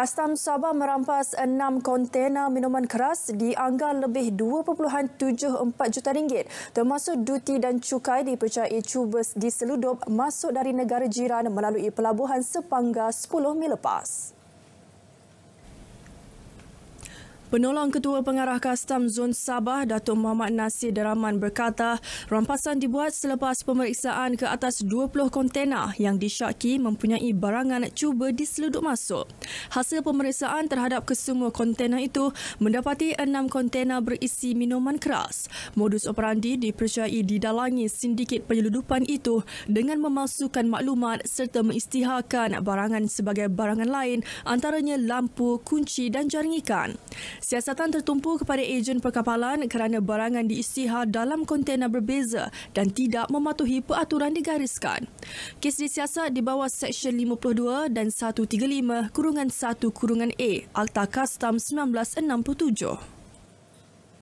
Kastam Sabah merampas enam kontena minuman keras di anggar lebih 2.74 juta ringgit termasuk duti dan cukai dipercayai cuba diseludup masuk dari negara jiran melalui pelabuhan sepangga 10 mil lepas. Penolong Ketua Pengarah Kastam Zon Sabah, Datuk Muhammad Nasir Daraman berkata, rampasan dibuat selepas pemeriksaan ke atas 20 kontena yang disyaki mempunyai barangan cuba diseludup masuk. Hasil pemeriksaan terhadap kesemua kontena itu mendapati 6 kontena berisi minuman keras. Modus operandi dipercayai didalangi sindiket penyeludupan itu dengan memasukkan maklumat serta mengistiharkan barangan sebagai barangan lain antaranya lampu, kunci dan jaring ikan. Siasatan tertumpu kepada ejen perkapalan kerana barangan diisihar dalam kontena berbeza dan tidak mematuhi peraturan digariskan. Kes disiasat di bawah Seksyen 52 dan 135 kurungan 1 kurungan A Akta Kastam 1967.